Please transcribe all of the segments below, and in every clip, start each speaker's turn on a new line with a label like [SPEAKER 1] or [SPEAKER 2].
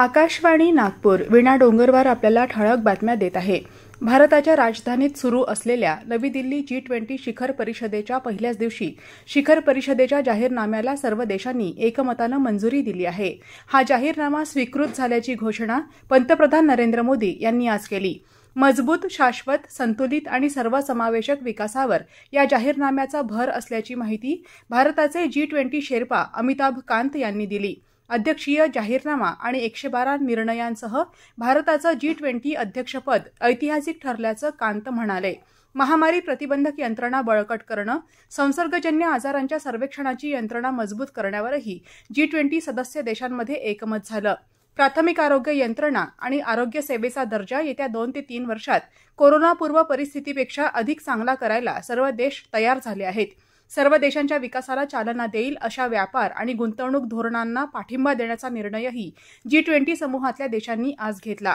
[SPEAKER 1] आकाशवाणी नागपूर विणा डोंगरवार आपल्याला ठळक बातम्या देत आहे भारताच्या राजधानीत सुरू असलेल्या नवी दिल्ली जी ट्वेंटी शिखर परिषदेच्या पहिल्याच दिवशी शिखर परिषदेच्या जाहीरनाम्याला सर्व देशांनी एकमतानं मंजुरी दिली आहे हा जाहीरनामा स्वीकृत झाल्याची घोषणा पंतप्रधान नरेंद्र मोदी यांनी आज केली मजबूत शाश्वत संतुलित आणि सर्वसमावेशक विकासावर या जाहीरनाम्याचा भर असल्याची माहिती भारताचे G twenty sherpa Amitabh Kant यांनी दिली अध्यक्षीय जाहीरनामा आणि एकशे बारा निर्णयांसह भारताचं जी ट्वेंटी अध्यक्षपद ऐतिहासिक ठरल्याचं कांत म्हणाले महामारी प्रतिबंधक यंत्रणा बळकट करणं संसर्गजन्य आजारांच्या सर्वेक्षणाची यंत्रणा मजबूत करण्यावरही जी ट्वेंटी सदस्य देशांमध्ये एकमत झालं प्राथमिक आरोग्य यंत्रणा आणि आरोग्य सेवेचा दर्जा येत्या दोन ते तीन वर्षात कोरोनापूर्व परिस्थितीपेक्षा अधिक चांगला करायला सर्व देश तयार झाले आहेत सर्व देशांच्या विकासाला चालना देईल अशा व्यापार आणि गुंतवणूक धोरणांना पाठिंबा देण्याचा निर्णयही जी ट्वेंटी समूहातल्या देशांनी आज घेतला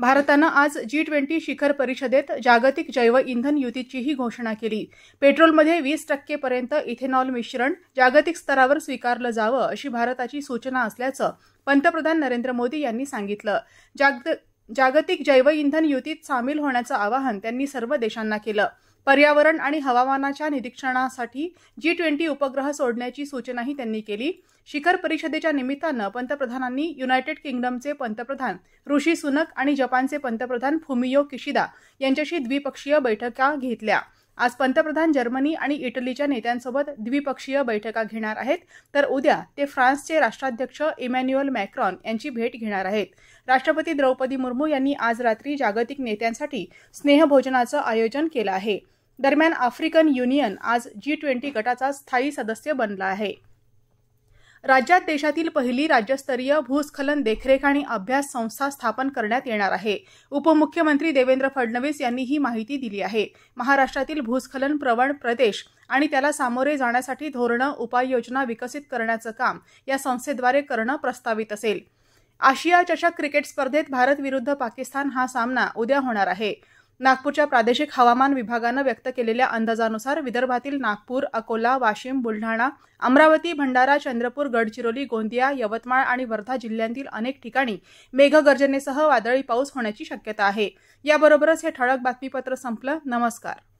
[SPEAKER 1] भारतानं आज जी ट्वेंटी शिखर परिषदेत जागतिक जैव इंधन युतीचीही घोषणा केली पेट्रोलमध्ये वीस टक्केपर्यंत इथेनॉल मिश्रण जागतिक स्तरावर स्वीकारलं जावं अशी भारताची सूचना असल्याचं पंतप्रधान नरेंद्र मोदी यांनी सांगितलं जागतिक जैव इंधन युतीत सामील होण्याचं आवाहन त्यांनी सर्व देशांना केलं पर्यावरण आणि हवामानाच्या निरीक्षणासाठी जी ट्वेंटी उपग्रह सोडण्याची सूचनाही त्यांनी केली शिखर परिषदेच्या निमित्तानं पंतप्रधानांनी युनायटेड किंगडमचे पंतप्रधान ऋषी सुनक आणि जपानचे पंतप्रधान फुमियो किशिदा यांच्याशी द्विपक्षीय बैठका घेतल्या आज पंतप्रधान जर्मनी आणि इटलीच्या नेत्यांसोबत द्विपक्षीय बैठका घेणार आहेत तर उद्या ते फ्रान्सचे राष्ट्राध्यक्ष इमॅन्युअल मॅक्रॉन यांची भेट घेणार आहेत राष्ट्रपती द्रौपदी मुर्मू यांनी आज रात्री जागतिक नेत्यांसाठी स्नेहभोजनाचं आयोजन केलं आहे दरम्यान आफ्रिकन युनियन आज जी ट्वेंटी गटाचा स्थायी सदस्य बनला आहे राज्यात देशातील पहिली राज्यस्तरीय भूस्खलन देखरेख आणि अभ्यास संस्था स्थापन करण्यात येणार आहे उपमुख्यमंत्री देवेंद्र फडणवीस यांनी ही माहिती दिली आहे महाराष्ट्रातील भूस्खलन प्रवण प्रदेश आणि त्याला सामोरे जाण्यासाठी धोरणं उपाययोजना विकसित करण्याचं काम या संस्थेद्वारे करणं प्रस्तावित असेल आशिया चषक क्रिकेट स्पर्धेत भारत विरुद्ध पाकिस्तान हा सामना उद्या होणार आहे नागपूरच्या प्रादेशिक हवामान विभागानं व्यक्त केलेल्या अंदाजानुसार विदर्भातील नागपूर अकोला वाशिम बुलढाणा अमरावती भंडारा चंद्रपूर गडचिरोली गोंदिया यवतमाळ आणि वर्धा जिल्ह्यांतील अनेक ठिकाणी मेघगर्जनेसह वादळी पाऊस होण्याची शक्यता आहे याबरोबरच हे ठळक बातमीपत्र संपलं नमस्कार